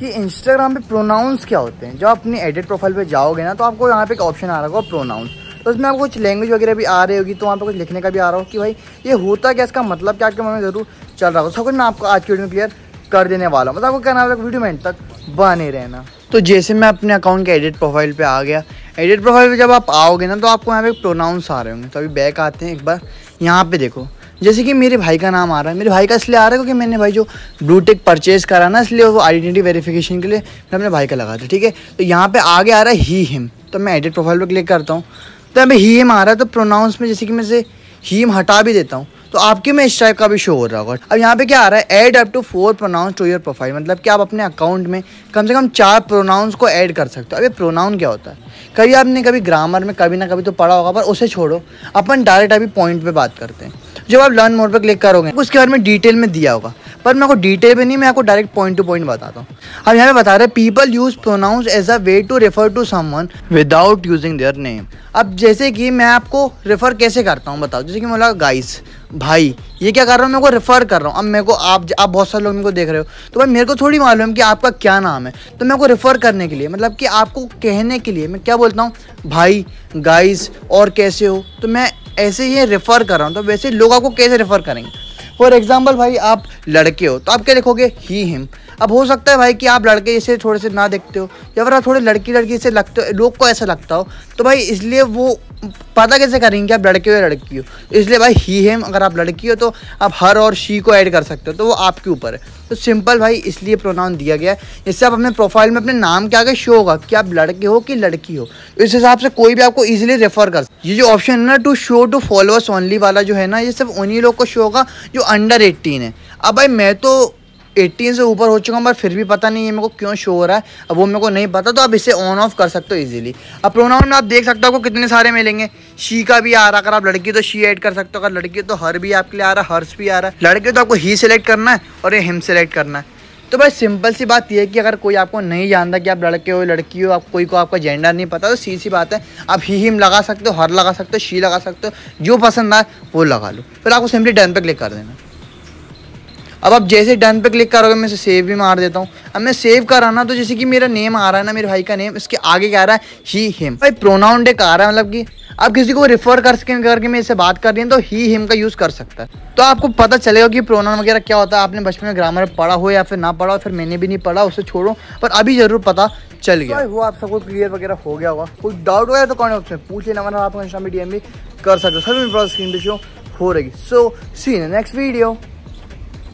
कि इंस्टाग्राम पे प्रोनाउंस क्या होते हैं जब आप अपनी एडिट प्रोफाइल पे जाओगे ना तो आपको यहाँ पे एक ऑप्शन आ रहा होगा प्रोनाउंस तो उसमें आपको कुछ लैंग्वेज वगैरह भी आ रही होगी तो वहाँ पे कुछ लिखने का भी आ रहा हो कि भाई ये होता क्या इसका मतलब क्या आपके मन में जरूर चल रहा हो सब कुछ मैं आपको आज की वीडियो में क्लियर कर देने वाला हूँ बस आपको कहना होगा वीडियो में तक बने रहना तो जैसे मैं अपने अकाउंट के एडिट प्रोफाइल पर आ गया एडिट प्रोफाइल पर जब आप आओगे ना तो आपको यहाँ पे प्रोनाउंस आ रहे होंगे तो अभी बैक आते हैं एक बार यहाँ पर देखो जैसे कि मेरे भाई का नाम आ रहा है मेरे भाई का इसलिए आ रहा है क्योंकि मैंने भाई जो ब्लू टेक परचेज करा ना इसलिए वो आइडेंटिटी वेरिफिकेशन के लिए मैं अपने भाई का लगा था ठीक है तो यहाँ पर आगे आ रहा है ही हिम तो मैं एडिट प्रोफाइल पर क्लिक करता हूँ तो अभी ही हिम आ रहा है तो प्रोनाउंस में जैसे कि मैं से हीम हटा भी देता हूँ तो आपके में इस टाइप का भी शो हो रहा होगा अब यहाँ पे क्या आ रहा है add up to four pronouns to your profile मतलब कि आप अपने अकाउंट में कम से कम चार प्रोनाउंस को ऐड कर सकते हो अब ये प्रोनाउन क्या होता है कभी आपने कभी ग्रामर में कभी ना कभी तो पढ़ा होगा पर उसे छोड़ो अपन डायरेक्ट अभी पॉइंट पे बात करते हैं जब आप लर्न मोड पर क्लिक करोगे उसके बारे में डिटेल में दिया होगा पर मैं आपको डिटेल में नहीं मैं आपको डायरेक्ट पॉइंट टू पॉइंट बताता हूँ अब यहाँ पे बता रहे हैं people use pronouns as a way to refer to someone without using their name अब जैसे कि मैं आपको रेफ़र कैसे करता हूँ बताओ जैसे कि मैं बोला गाइस भाई ये क्या कर रहा हूँ मेरे को रेफ़र कर रहा हूँ अब मेरे को आप आप बहुत सारे लोग मेरे को देख रहे हो तो भाई मेरे को थोड़ी मालूम कि आपका क्या नाम है तो मेरे को रेफ़र करने के लिए मतलब कि आपको कहने के लिए मैं क्या बोलता हूँ भाई गाइस और कैसे हो तो मैं ऐसे ही रेफ़र कर रहा हूँ तो वैसे लोग आपको कैसे रेफ़र करेंगे फॉर एग्जाम्पल भाई आप लड़के हो तो आप क्या लिखोगे ही हिम अब हो सकता है भाई कि आप लड़के इसे थोड़े से ना देखते हो या फिर आप थोड़े लड़की लड़की से लगते हो लोग को ऐसा लगता हो तो भाई इसलिए वो पता कैसे करेंगे आप लड़के हो या लड़की हो इसलिए भाई ही हिम अगर आप लड़की हो तो आप हर और शी को ऐड कर सकते हो तो वो आपके ऊपर है तो सिंपल भाई इसलिए प्रोनाउन दिया गया है इससे आप अपने प्रोफाइल में अपने नाम के आगे शो होगा कि आप लड़के हो कि लड़की हो इस हिसाब से कोई भी आपको इजिली रेफर कर ये जो ऑप्शन है ना to show to followers only वाला जो है ना ये सिर्फ उन्हीं लोग को शो होगा जो अंडर एट्टीन है अब भाई मैं तो एटीन से ऊपर हो चुका हूँ पर फिर भी पता नहीं है मेरे को क्यों शो हो रहा है अब वो मेरे को नहीं पता तो आप इसे ऑन ऑफ कर सकते हो इजीली अब प्रोनाउन में आप देख सकते हो आपको कितने सारे मिलेंगे शी का भी आ रहा अगर आप लड़की तो शी ऐड कर सकते हो अगर लड़की तो हर भी आपके लिए आ रहा है हर्स भी आ रहा है लड़के तो आपको ही सिलेक्ट करना है और ये हिम सेलेक्ट करना है तो भाई सिंपल सी बात यह है कि अगर कोई आपको नहीं जानता कि आप लड़के हो लड़की हो आप कोई को आपका जेंडर नहीं पता तो सी सी बात है आप ही हिम लगा सकते हो हर लगा सकते हो शी लगा सकते हो जो पसंद आए वो लगा लो फिर आपको सिंपली डन पे क्लिक कर देना अब आप जैसे डन पे क्लिक करोगे मैं इसे सेव भी मार देता हूँ अब मैं सेव कर रहा ना तो जैसे कि मेरा नेम आ रहा है ना मेरे भाई का नेम इसके आगे क्या आ रहा है ही हिम भाई प्रोनाउंड एक आ रहा है मतलब कि आप किसी को रिफर कर सकें करके मैं इसे बात कर रही हूँ तो ही हिम का यूज़ कर सकता है तो आपको पता चलेगा कि प्रोनाउन वगैरह क्या होता है आपने बचपन में ग्रामर पढ़ा हो या फिर ना पढ़ा हो फिर मैंने भी नहीं पढ़ा उसे छोड़ो पर अभी ज़रूर पता चल गया हो आप सबको क्लियर वगैरह हो गया होगा कोई डाउट हो तो कौन ऑप्शन पूछ लेना हमारा आपको इंस्टा में डीएम भी कर सकते हो सभी प्रोसेस स्क्रीन पे शो हो रही सो सी नेक्स्ट वीडियो